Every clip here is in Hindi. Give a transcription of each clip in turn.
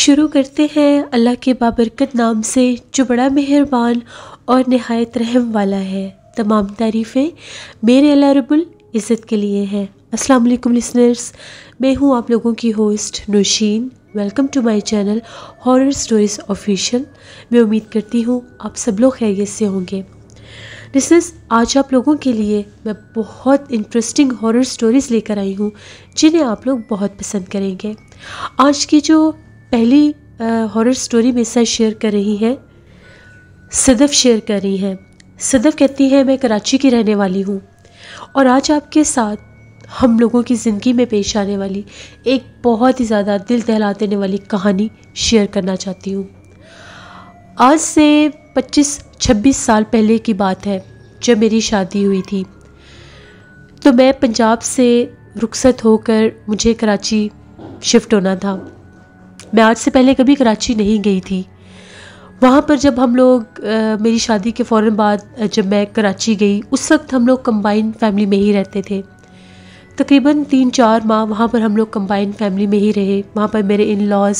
शुरू करते हैं अल्लाह के बाबरकत नाम से जो बड़ा मेहरबान और नहायत रहम वाला है तमाम तारीफ़ें मेरे अल्लाह रबुल इज़्ज़त के लिए हैं अस्सलाम वालेकुम लिसनर्स मैं हूँ आप लोगों की host Nausheen welcome to my channel horror stories official मैं उम्मीद करती हूँ आप सब लोग खैरियत से होंगे लिसनर्स आज आप लोगों के लिए मैं बहुत इंटरेस्टिंग हॉरर स्टोरीज़ लेकर आई हूँ जिन्हें आप लोग बहुत पसंद करेंगे आज की जो पहली हॉरर स्टोरी मेरे साथ शेयर कर रही हैं सदफ़ शेयर कर रही हैं सदफ़ कहती है मैं कराची की रहने वाली हूँ और आज आपके साथ हम लोगों की ज़िंदगी में पेश आने वाली एक बहुत ही ज़्यादा दिल दहला देने वाली कहानी शेयर करना चाहती हूँ आज से 25-26 साल पहले की बात है जब मेरी शादी हुई थी तो मैं पंजाब से रुखसत होकर मुझे कराची शिफ्ट होना था मैं आज से पहले कभी कराची नहीं गई थी वहाँ पर जब हम लोग मेरी शादी के फ़ौर बाद जब मैं कराची गई उस वक्त हम लोग कंबाइंड फैमिली में ही रहते थे तकरीबन तीन चार माह वहाँ पर हम लोग कंबाइंड फैमिली में ही रहे वहाँ पर मेरे इन लॉज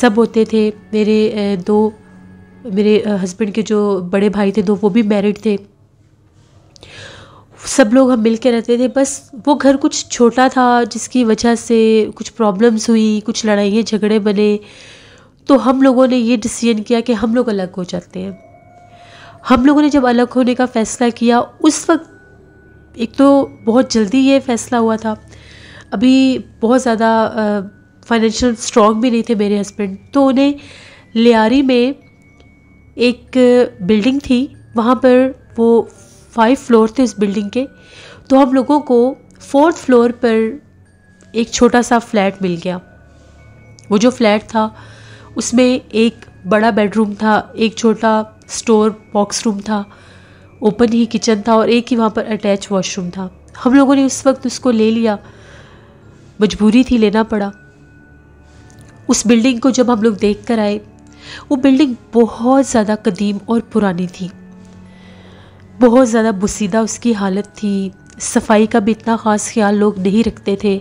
सब होते थे मेरे दो मेरे हस्बैंड के जो बड़े भाई थे दो वो भी मैरिड थे सब लोग हम मिल के रहते थे बस वो घर कुछ छोटा था जिसकी वजह से कुछ प्रॉब्लम्स हुई कुछ लड़ाइयाँ झगड़े बने तो हम लोगों ने ये डिसीजन किया कि हम लोग अलग हो जाते हैं हम लोगों ने जब अलग होने का फ़ैसला किया उस वक्त एक तो बहुत जल्दी ये फ़ैसला हुआ था अभी बहुत ज़्यादा फाइनेंशियल स्ट्रॉन्ग भी नहीं थे मेरे हस्बैंड तो उन्हें लियारी में एक बिल्डिंग थी वहाँ पर वो फाइव फ्लोर थे इस बिल्डिंग के तो हम लोगों को फोर्थ फ्लोर पर एक छोटा सा फ्लैट मिल गया वो जो फ्लैट था उसमें एक बड़ा बेडरूम था एक छोटा स्टोर बॉक्स रूम था ओपन ही किचन था और एक ही वहाँ पर अटैच वॉशरूम था हम लोगों ने उस वक्त उसको ले लिया मजबूरी थी लेना पड़ा उस बिल्डिंग को जब हम लोग देख कर आए वो बिल्डिंग बहुत ज़्यादा कदीम और पुरानी थी बहुत ज़्यादा बुसीदा उसकी हालत थी सफाई का भी इतना ख़ास ख्याल लोग नहीं रखते थे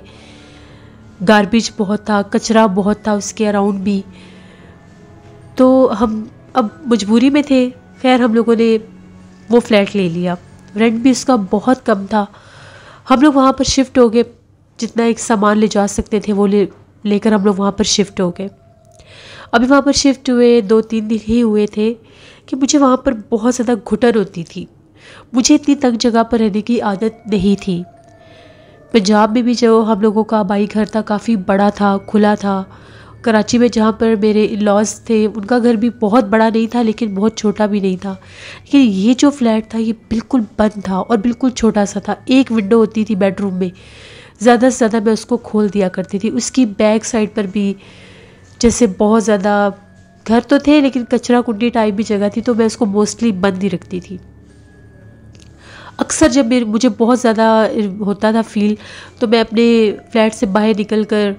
गारबेज बहुत था कचरा बहुत था उसके अराउंड भी तो हम अब मजबूरी में थे खैर हम लोगों ने वो फ्लैट ले लिया रेंट भी उसका बहुत कम था हम लोग वहाँ पर शिफ्ट हो गए जितना एक सामान ले जा सकते थे वो ले लेकर हम लोग वहाँ पर शिफ्ट हो गए अभी वहाँ पर शिफ्ट हुए दो तीन दिन ही हुए थे कि मुझे वहाँ पर बहुत ज़्यादा घुटन होती थी मुझे इतनी तंग जगह पर रहने की आदत नहीं थी पंजाब में भी जो हम लोगों का बाई घर था काफ़ी बड़ा था खुला था कराची में जहाँ पर मेरे लॉज थे उनका घर भी बहुत बड़ा नहीं था लेकिन बहुत छोटा भी नहीं था लेकिन ये जो फ्लैट था ये बिल्कुल बंद था और बिल्कुल छोटा सा था एक विंडो होती थी बेडरूम में ज़्यादा से ज़्यादा मैं उसको खोल दिया करती थी उसकी बैक साइड पर भी जैसे बहुत ज़्यादा घर तो थे लेकिन कचरा कुंडी टाइप भी जगह थी तो मैं उसको मोस्टली बंद ही रखती थी अक्सर जब मेरे मुझे बहुत ज़्यादा होता था फील तो मैं अपने फ्लैट से बाहर निकल कर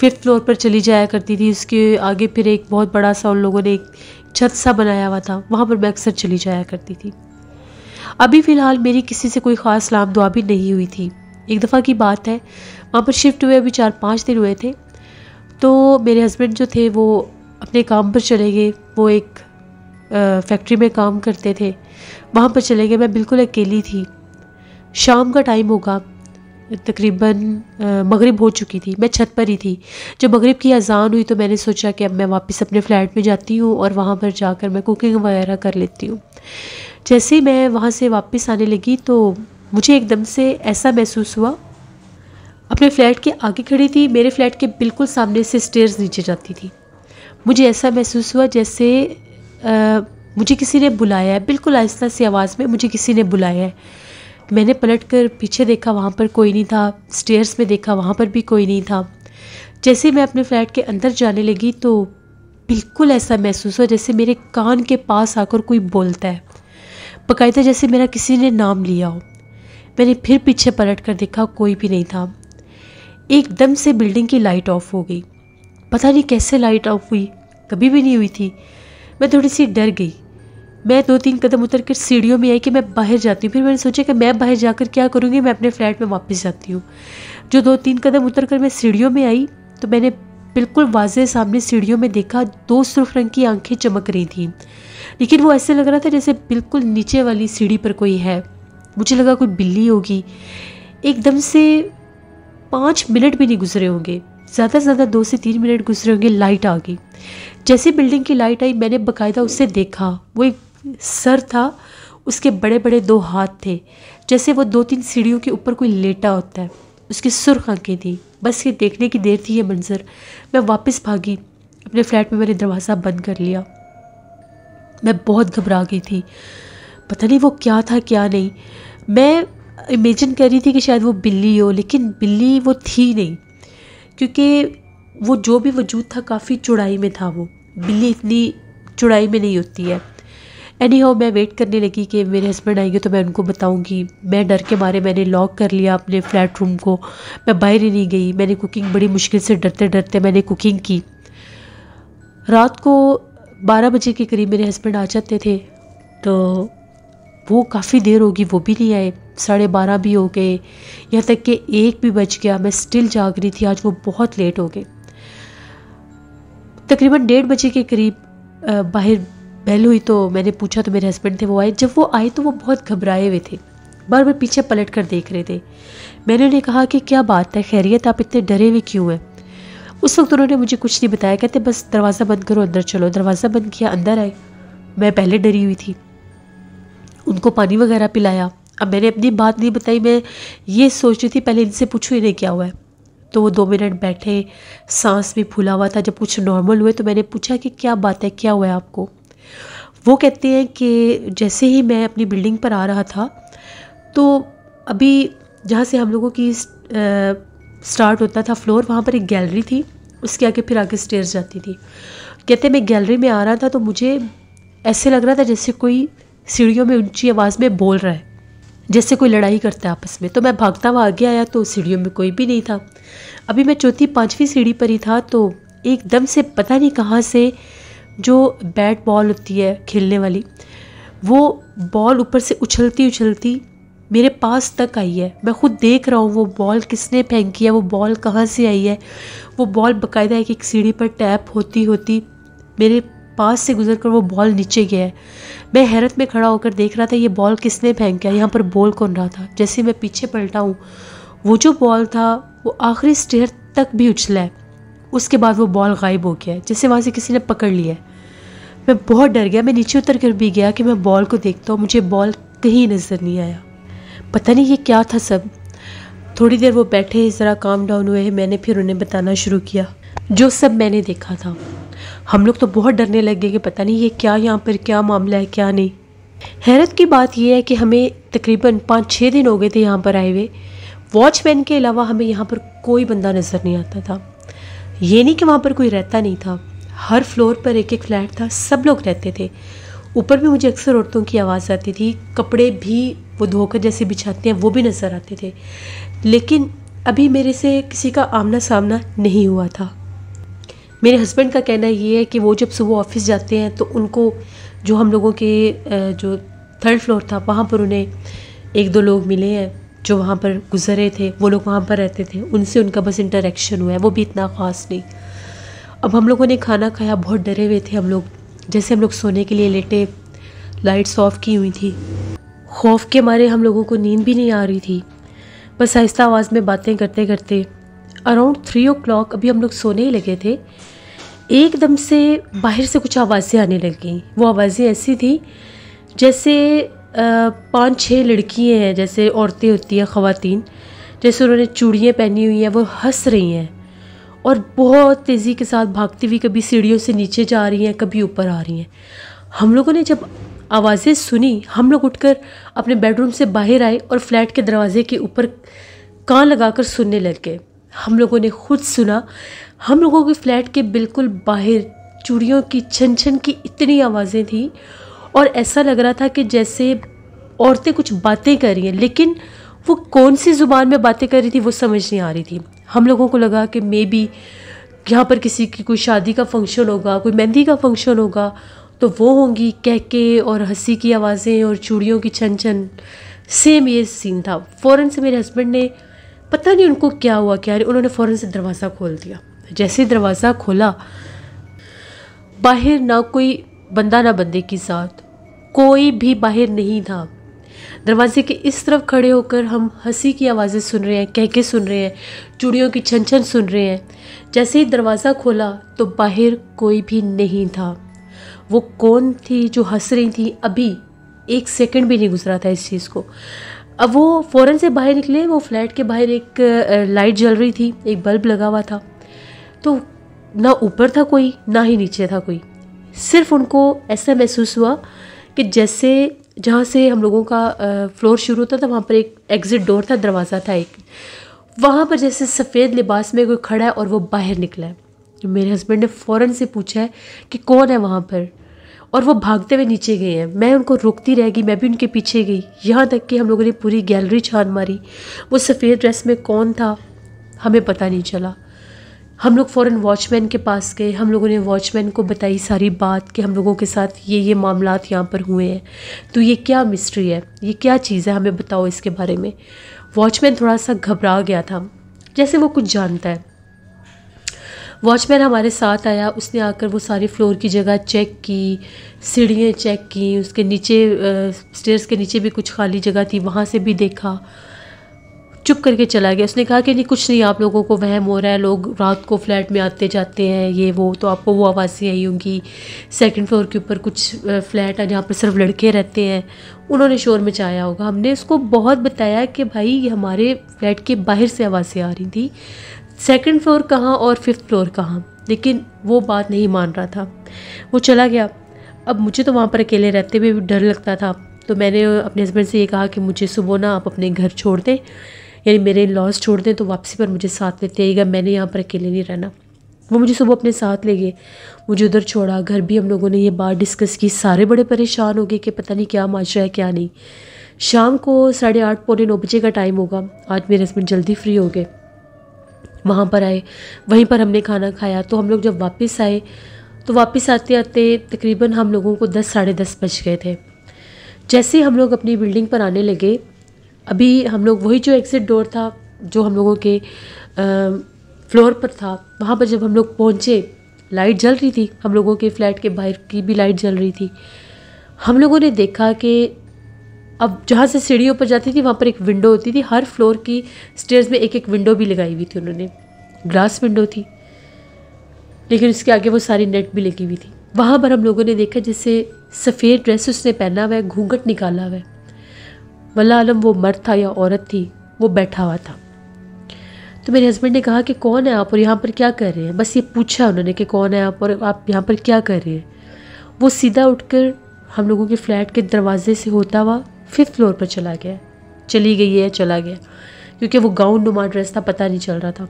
फिफ्थ फ्लोर पर चली जाया करती थी उसके आगे फिर एक बहुत बड़ा सा उन लोगों ने एक छत सा बनाया हुआ था वहाँ पर मैं अक्सर चली जाया करती थी अभी फ़िलहाल मेरी किसी से कोई ख़ास लाम दुआ भी नहीं हुई थी एक दफ़ा की बात है वहाँ पर शिफ्ट हुए अभी चार पाँच दिन हुए थे तो मेरे हस्बैंड जो थे वो अपने काम पर चले गए वो एक फैक्ट्री में काम करते थे वहाँ पर चले गए मैं बिल्कुल अकेली थी शाम का टाइम होगा तकरीबन मगरिब हो चुकी थी मैं छत पर ही थी जब मगरिब की अजान हुई तो मैंने सोचा कि अब मैं वापस अपने फ्लैट में जाती हूँ और वहाँ पर जाकर मैं कुकिंग वगैरह कर लेती हूँ जैसे ही मैं वहाँ से वापस आने लगी तो मुझे एकदम से ऐसा महसूस हुआ अपने फ्लैट के आगे खड़ी थी मेरे फ्लैट के बिल्कुल सामने से स्टेयर्स नीचे जाती थी मुझे ऐसा महसूस हुआ जैसे मुझे किसी ने बुलाया है बिल्कुल आहिस्ता सी आवाज़ में मुझे किसी ने बुलाया है मैंने पलट कर पीछे देखा वहाँ पर कोई नहीं था स्टेयर्स में देखा वहाँ पर भी कोई नहीं था जैसे मैं अपने फ्लैट के अंदर जाने लगी तो बिल्कुल ऐसा महसूस हुआ जैसे मेरे कान के पास आकर कोई बोलता है बकायदा जैसे मेरा किसी ने नाम लिया हो मैंने फिर पीछे पलट कर देखा कोई भी नहीं था एकदम से बिल्डिंग की लाइट ऑफ हो गई पता नहीं कैसे लाइट ऑफ हुई कभी भी नहीं हुई थी मैं थोड़ी सी डर गई मैं दो तीन कदम उतर कर सीढ़ियों में आई कि मैं बाहर जाती हूँ फिर मैंने सोचा कि मैं बाहर जाकर क्या करूँगी मैं अपने फ्लैट में वापस जाती हूँ जो दो तीन कदम उतर कर मैं सीढ़ियों में आई तो मैंने बिल्कुल वाजे सामने सीढ़ियों में देखा दो सुर्ख रंग की आंखें चमक रही थीं लेकिन वो ऐसे लग रहा था जैसे बिल्कुल नीचे वाली सीढ़ी पर कोई है मुझे लगा कोई बिल्ली होगी एकदम से पाँच मिनट भी नहीं गुजरे होंगे ज़्यादा से ज़्यादा दो से तीन मिनट गुजरे होंगे लाइट आ गई जैसे बिल्डिंग की लाइट आई मैंने बकायदा उसे देखा वो एक सर था उसके बड़े बड़े दो हाथ थे जैसे वो दो तीन सीढ़ियों के ऊपर कोई लेटा होता है उसकी सुर्ख आंखें थी बस ये देखने की देर थी ये मंज़र मैं वापस भागी अपने फ्लैट में मैंने दरवाज़ा बंद कर लिया मैं बहुत घबरा गई थी पता नहीं वो क्या था क्या नहीं मैं इमेजिन कर रही थी कि शायद वो बिल्ली हो लेकिन बिल्ली वो थी नहीं क्योंकि वो जो भी वजूद था काफ़ी चुड़ाई में था वो बिल्ली इतनी चुड़ाई में नहीं होती है एनी हाउ मैं वेट करने लगी कि मेरे हस्बैंड आएंगे तो मैं उनको बताऊंगी मैं डर के मारे मैंने लॉक कर लिया अपने फ्लैट रूम को मैं बाहर ही नहीं गई मैंने कुकिंग बड़ी मुश्किल से डरते डरते मैंने कुकिंग की रात को बारह बजे के करीब मेरे हस्बैंड आ जाते थे तो वो काफ़ी देर होगी वो भी नहीं आए साढ़े बारह भी हो गए यहाँ तक कि एक भी बज गया मैं स्टिल जाग रही थी आज वो बहुत लेट हो गए तकरीबन डेढ़ बजे के करीब बाहर बेल हुई तो मैंने पूछा तो मेरे हस्बैंड थे वो आए जब वो आए तो वो बहुत घबराए हुए थे बार बार पीछे पलट कर देख रहे थे मैंने उन्हें कहा कि क्या बात है खैरियत आप इतने डरे हुए क्यों हैं उस वक्त उन्होंने मुझे कुछ नहीं बताया कहते बस दरवाज़ा बंद करो अंदर चलो दरवाज़ा बंद किया अंदर आए मैं पहले डरी हुई थी उनको पानी वगैरह पिलाया अब मैंने अपनी बात नहीं बताई मैं ये सोच रही थी पहले इनसे पूछूँ इन्हें क्या हुआ है तो वो दो मिनट बैठे सांस भी फूला हुआ था जब कुछ नॉर्मल हुए तो मैंने पूछा कि क्या बात है क्या हुआ है आपको वो कहते हैं कि जैसे ही मैं अपनी बिल्डिंग पर आ रहा था तो अभी जहाँ से हम लोगों की स्टार्ट होता था फ्लोर वहाँ पर एक गैलरी थी उसके आगे फिर आगे स्टेयर जाती थी कहते मैं गैलरी में आ रहा था तो मुझे ऐसे लग रहा था जैसे कोई सीढ़ियों में ऊंची आवाज़ में बोल रहा है जैसे कोई लड़ाई करता है आपस में तो मैं भागता हुआ आगे आया तो सीढ़ियों में कोई भी नहीं था अभी मैं चौथी पाँचवीं सीढ़ी पर ही था तो एकदम से पता नहीं कहाँ से जो बैट बॉल होती है खेलने वाली वो बॉल ऊपर से उछलती उछलती मेरे पास तक आई है मैं खुद देख रहा हूँ वो बॉल किसने फेंकी है वो बॉल कहाँ से आई है वो बॉल बकायदा एक एक सीढ़ी पर टैप होती होती मेरे पास से गुजर कर वो बॉल नीचे गया है मैं हैरत में खड़ा होकर देख रहा था ये बॉल किसने फेंक गया यहाँ पर बॉल कौन रहा था जैसे मैं पीछे पलटा हूँ वो जो बॉल था वो आखिरी स्टेयर तक भी उछला है उसके बाद वो बॉल गायब हो गया है जैसे वहाँ से किसी ने पकड़ लिया है मैं बहुत डर गया मैं नीचे उतर कर भी गया कि मैं बॉल को देखता हूँ मुझे बॉल कहीं नज़र नहीं आया पता नहीं ये क्या था सब थोड़ी देर वो बैठे ज़रा काम डाउन हुए मैंने फिर उन्हें बताना शुरू किया जो सब मैंने देखा था हम लोग तो बहुत डरने लग गए कि पता नहीं ये क्या यहाँ पर क्या मामला है क्या नहीं हैरत की बात यह है कि हमें तकरीबन पाँच छः दिन हो गए थे यहाँ पर आए हुए वॉचमैन के अलावा हमें यहाँ पर कोई बंदा नज़र नहीं आता था ये नहीं कि वहाँ पर कोई रहता नहीं था हर फ्लोर पर एक एक फ्लैट था सब लोग रहते थे ऊपर भी मुझे अक्सर औरतों की आवाज़ आती थी कपड़े भी वो धोकर जैसे बिछाते हैं वो भी नज़र आते थे लेकिन अभी मेरे से किसी का आमना सामना नहीं हुआ था मेरे हस्बैंड का कहना ये है कि वो जब सुबह ऑफिस जाते हैं तो उनको जो हम लोगों के जो थर्ड फ्लोर था वहाँ पर उन्हें एक दो लोग मिले हैं जो वहाँ पर गुजरे थे वो लोग वहाँ पर रहते थे उनसे उनका बस इंटरेक्शन हुआ है वो भी इतना ख़ास नहीं अब हम लोगों ने खाना खाया बहुत डरे हुए थे हम लोग जैसे हम लोग सोने के लिए लेटे लाइट्स ऑफ की हुई थी खौफ के मारे हम लोगों को नींद भी नहीं आ रही थी बस आहिस्ता आवाज़ में बातें करते करते अराउंड थ्री ओ क्लॉक अभी हम लोग सोने ही लगे थे एकदम से बाहर से कुछ आवाज़ें आने लगी वो आवाज़ें ऐसी थी जैसे पांच छः लड़कियां हैं जैसे औरतें होती हैं ख़वातीन जैसे उन्होंने चूड़ियाँ पहनी हुई हैं वो हंस रही हैं और बहुत तेज़ी के साथ भागती हुई कभी सीढ़ियों से नीचे जा रही हैं कभी ऊपर आ रही हैं हम लोगों ने जब आवाज़ें सुनी हम लोग उठकर अपने बेडरूम से बाहर आए और फ्लैट के दरवाजे के ऊपर कान लगाकर सुनने लग गए हम लोगों ने खुद सुना हम लोगों के फ्लैट के बिल्कुल बाहर चूड़ियों की छन छन की इतनी आवाज़ें थी और ऐसा लग रहा था कि जैसे औरतें कुछ बातें कर रही हैं लेकिन वो कौन सी ज़ुबान में बातें कर रही थी वो समझ नहीं आ रही थी हम लोगों को लगा कि मे बी यहाँ पर किसी की कोई शादी का फंक्शन होगा कोई मेहंदी का फंक्शन होगा तो वो होंगी कह के और हंसी की आवाज़ें और चूड़ियों की छन छन सेम ये सीन था फ़ौरन से मेरे हस्बैंड ने पता नहीं उनको क्या हुआ क्या उन्होंने फ़ौरन से दरवाज़ा खोल दिया जैसे दरवाज़ा खोला बाहर ना कोई बंदा ना बंदे की साथ कोई भी बाहर नहीं था दरवाजे के इस तरफ खड़े होकर हम हंसी की आवाज़ें सुन रहे हैं कहके सुन रहे हैं चूड़ियों की छन छन सुन रहे हैं जैसे ही दरवाज़ा खोला तो बाहर कोई भी नहीं था वो कौन थी जो हंस रही थी अभी एक सेकंड भी नहीं गुजरा था इस चीज़ को अब वो फ़ौरन से बाहर निकले वो फ्लैट के बाहर एक लाइट जल रही थी एक बल्ब लगा हुआ था तो ना ऊपर था कोई ना ही नीचे था कोई सिर्फ उनको ऐसा महसूस हुआ कि जैसे जहाँ से हम लोगों का फ्लोर शुरू होता था वहाँ पर एक एग्ज़िट डोर था दरवाज़ा था एक वहाँ पर जैसे सफ़ेद लिबास में कोई खड़ा है और वो बाहर निकला है मेरे हस्बैंड ने फ़ौरन से पूछा है कि कौन है वहाँ पर और वो भागते हुए नीचे गए हैं मैं उनको रोकती रह गई मैं भी उनके पीछे गई यहाँ तक कि हम लोगों ने पूरी गैलरी छान मारी वो सफ़ेद ड्रेस में कौन था हमें पता नहीं चला हम लोग फ़ौर वॉचमैन के पास गए हम लोगों ने वॉचमैन को बताई सारी बात कि हम लोगों के साथ ये ये मामला यहाँ पर हुए हैं तो ये क्या मिस्ट्री है ये क्या चीज़ है हमें बताओ इसके बारे में वॉचमैन थोड़ा सा घबरा गया था जैसे वो कुछ जानता है वॉचमैन हमारे साथ आया उसने आकर वो सारी फ्लोर की जगह चेक की सीढ़ियाँ चेक की उसके नीचे स्टेयर्स के नीचे भी कुछ खाली जगह थी वहाँ से भी देखा चुप करके चला गया उसने कहा कि नहीं कुछ नहीं आप लोगों को वहम हो रहा है लोग रात को फ्लैट में आते जाते हैं ये वो तो आपको वो आवाज़ें आई होंगी सेकंड फ्लोर के ऊपर कुछ फ्लैट है जहाँ पर सिर्फ लड़के रहते हैं उन्होंने शोर मचाया होगा हमने उसको बहुत बताया कि भाई हमारे फ्लैट के बाहर से आवाज़ें आ रही थी सेकंड फ्लोर कहाँ और फिफ्थ फ्लोर कहाँ लेकिन वो बात नहीं मान रहा था वो चला गया अब मुझे तो वहाँ पर अकेले रहते हुए भी डर लगता था तो मैंने अपने हस्बैंड से ये कहा कि मुझे सुबह ना आप अपने घर छोड़ दें यानी मेरे लॉस छोड़ दें तो वापसी पर मुझे साथ लेते आइएगा मैंने यहाँ पर अकेले नहीं रहना वो मुझे सुबह अपने साथ ले गए मुझे उधर छोड़ा घर भी हम लोगों ने ये बात डिस्कस की सारे बड़े परेशान हो गए कि पता नहीं क्या माशरा है क्या नहीं शाम को साढ़े आठ पौने नौ बजे का टाइम होगा आज मेरे हस्बैंड जल्दी फ्री हो गए वहाँ पर आए वहीं पर हमने खाना खाया तो हम लोग जब वापस आए तो वापस आते आते तकरीबन हम लोगों को दस साढ़े दस बज गए थे जैसे हम लोग अपनी बिल्डिंग पर आने लगे अभी हम लोग वही जो एग्ज़िट डोर था जो हम लोगों के फ्लोर पर था वहाँ पर जब हम लोग पहुँचे लाइट जल रही थी हम लोगों के फ्लैट के बाहर की भी लाइट जल रही थी हम लोगों ने देखा कि अब जहाँ से सीढ़ियों पर जाती थी वहाँ पर एक विंडो होती थी हर फ्लोर की स्टेयर्स में एक एक विंडो भी लगाई हुई थी उन्होंने ग्लास विंडो थी लेकिन उसके आगे वो सारी नेट भी लगी हुई थी वहाँ पर हम लोगों ने देखा जैसे सफ़ेद ड्रेस उसने पहना हुआ है घूंघट निकाला हुआ है वल्ला आलम वो मर्द था या औरत थी वो बैठा हुआ था तो मेरे हस्बैंड ने कहा कि कौन है आप और यहाँ पर क्या कर रहे हैं बस ये पूछा उन्होंने कि कौन है आप और आप यहाँ पर क्या कर रहे हैं वो सीधा उठकर हम लोगों के फ्लैट के दरवाजे से होता हुआ फिफ्थ फ्लोर पर चला गया चली गई है चला गया क्योंकि वो गाउन नुमा ड्रेस था पता नहीं चल रहा था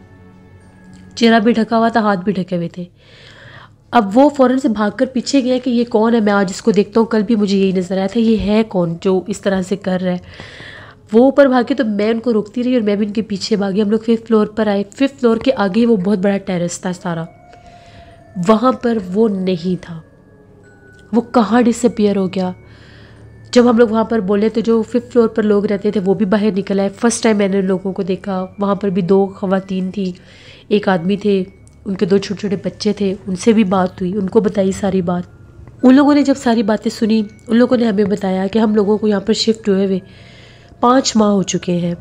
चेहरा भी ढका हुआ था हाथ भी ढके हुए थे अब वो फ़ौरन से भाग कर पीछे गया कि ये कौन है मैं आज इसको देखता हूँ कल भी मुझे यही नज़र आया था ये है कौन जो इस तरह से कर रहा है वो ऊपर भागे तो मैं उनको रोकती रही और मैं भी उनके पीछे भागी हम लोग फिफ्थ फ्लोर पर आए फिफ्थ फ्लोर के आगे वो बहुत बड़ा टेरेस था सारा वहाँ पर वो नहीं था वो कहाँ डिसअपियर हो गया जब हम लोग वहाँ पर बोले तो जो फिफ्थ फ्लोर पर लोग रहते थे वो भी बाहर निकल आए फ़र्स्ट टाइम मैंने लोगों को देखा वहाँ पर भी दो खातन थी एक आदमी थे उनके दो छोटे छोटे बच्चे थे उनसे भी बात हुई उनको बताई सारी बात उन लोगों ने जब सारी बातें सुनी उन लोगों ने हमें बताया कि हम लोगों को यहाँ पर शिफ्ट हुए हुए पाँच माह हो चुके हैं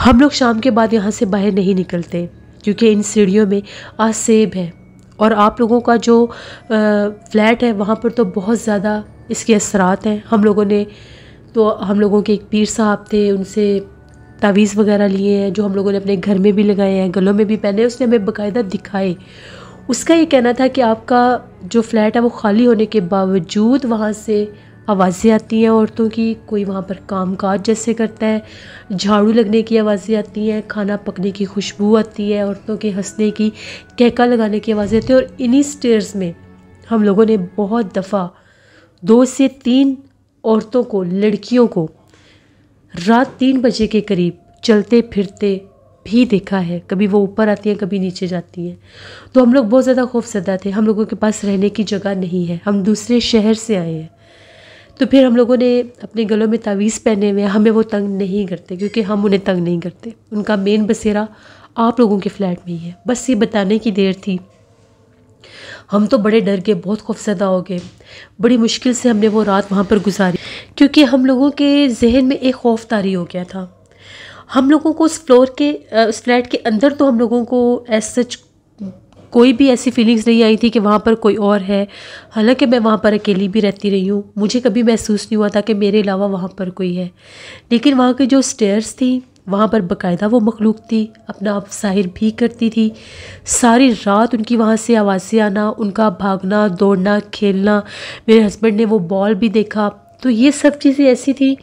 हम लोग शाम के बाद यहाँ से बाहर नहीं निकलते क्योंकि इन सीढ़ियों में आसेब है और आप लोगों का जो फ्लैट है वहाँ पर तो बहुत ज़्यादा इसके असरात हैं हम लोगों ने तो हम लोगों के एक पीर साहब थे उनसे तावीज़ वगैरह लिए हैं जो हम लोगों ने अपने घर में भी लगाए हैं गलों में भी पहने उसने हमें बाकायदा दिखाए उसका ये कहना था कि आपका जो फ्लैट है वो खाली होने के बावजूद वहाँ से आवाज़ें आती हैं औरतों की कोई वहाँ पर काम काज जैसे करता है झाड़ू लगने की आवाज़ें आती हैं खाना पकने की खुशबू आती है औरतों के हंसने की कहका लगाने की आवाज़ें आती हैं और इन्हीं स्टेयर्स में हम लोगों ने बहुत दफ़ा दो से तीन औरतों को लड़कियों को रात तीन बजे के करीब चलते फिरते भी देखा है कभी वो ऊपर आती हैं कभी नीचे जाती हैं तो हम लोग बहुत ज़्यादा खौफजदा थे हम लोगों के पास रहने की जगह नहीं है हम दूसरे शहर से आए हैं तो फिर हम लोगों ने अपने गलों में तावीज़ पहने हुए हमें वो तंग नहीं करते क्योंकि हम उन्हें तंग नहीं करते उनका मेन बसेरा आप लोगों के फ्लैट में ही है बस ये बताने की देर थी हम तो बड़े डर गए बहुत खौफजदा हो गए बड़ी मुश्किल से हमने वो रात वहाँ पर गुजारी क्योंकि हम लोगों के जहन में एक खौफ तारी हो गया था हम लोगों को उस फ्लोर के उस फ्लैट के अंदर तो हम लोगों को एज सच कोई भी ऐसी फीलिंग्स नहीं आई थी कि वहाँ पर कोई और है हालांकि मैं वहाँ पर अकेली भी रहती रही हूँ मुझे कभी महसूस नहीं हुआ था कि मेरे अलावा वहाँ पर कोई है लेकिन वहाँ की जो स्टेयर्स थी वहाँ पर बकायदा वो मखलूक थी अपना आप जाहिर भी करती थी सारी रात उनकी वहाँ से आवाज़ें आना उनका भागना दौड़ना खेलना मेरे हस्बैंड ने वो बॉल भी देखा तो ये सब चीज़ें ऐसी थी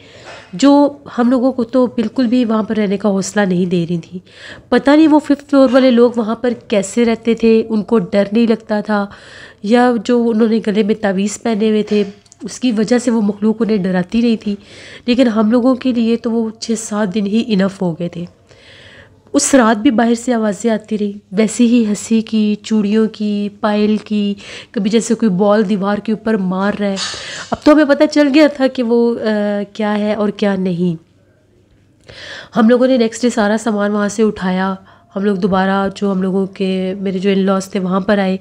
जो हम लोगों को तो बिल्कुल भी वहाँ पर रहने का हौसला नहीं दे रही थी पता नहीं वो फिफ्थ फ्लोर वाले लोग वहाँ पर कैसे रहते थे उनको डर नहीं लगता था या जो उन्होंने गले में तावीज़ पहने हुए थे उसकी वजह से वो मखलूक उन्हें डराती नहीं थी लेकिन हम लोगों के लिए तो वो छः सात दिन ही इनफ हो गए थे उस रात भी बाहर से आवाज़ें आती रही वैसी ही हंसी की चूड़ियों की पायल की कभी जैसे कोई बॉल दीवार के ऊपर मार रहा है अब तो हमें पता चल गया था कि वो आ, क्या है और क्या नहीं हम लोगों ने नेक्स्ट डे सारा सामान वहाँ से उठाया हम लोग दोबारा जो हम लोगों के मेरे जो इन लॉज थे वहाँ पर आए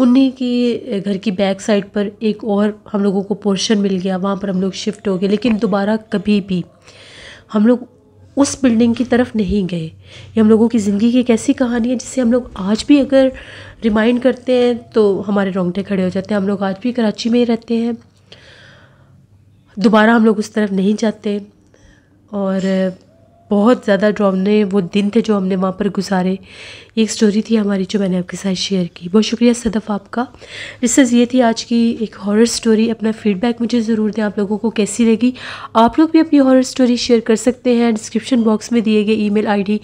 उन्हीं के घर की बैक साइड पर एक और हम लोगों को पोर्शन मिल गया वहाँ पर हम लोग शिफ्ट हो गए लेकिन दोबारा कभी भी हम लोग उस बिल्डिंग की तरफ नहीं गए ये हम लोगों की ज़िंदगी की एक ऐसी कहानी है जिसे हम लोग आज भी अगर रिमाइंड करते हैं तो हमारे रोंगटे खड़े हो जाते हैं हम लोग आज भी कराची में ही रहते हैं दोबारा हम लोग उस तरफ नहीं जाते और बहुत ज़्यादा जो हमने वो दिन थे जो हमने वहाँ पर गुजारे एक स्टोरी थी हमारी जो मैंने आपके साथ शेयर की बहुत शुक्रिया सदफ़ आपका रिसर्स ये थी आज की एक हॉरर स्टोरी अपना फीडबैक मुझे ज़रूर दें आप लोगों को कैसी लगी आप लोग भी अपनी हॉरर स्टोरी शेयर कर सकते हैं डिस्क्रिप्शन बॉक्स में दिए गए ई मेल आई डी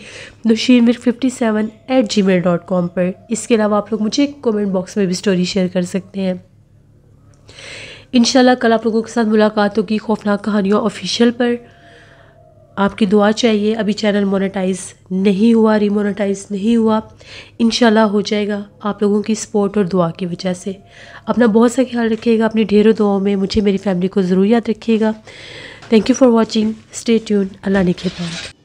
नशीरमिर fifty seven eight Gmail dot com पर इसके अलावा आप लोग मुझे कॉमेंट बॉक्स में भी स्टोरी शेयर कर सकते हैं इन कल आप लोगों के साथ मुलाकात होगी खौफनाक कहानियों ऑफिशियल पर आपकी दुआ चाहिए अभी चैनल मोनेटाइज नहीं हुआ रीमोनेटाइज नहीं हुआ इन हो जाएगा आप लोगों की सपोर्ट और दुआ की वजह से अपना बहुत सा ख्याल रखिएगा अपनी ढेरों दुआओं में मुझे मेरी फैमिली को ज़रूर याद रखिएगा thank you for watching stay tune अल्लाह ने के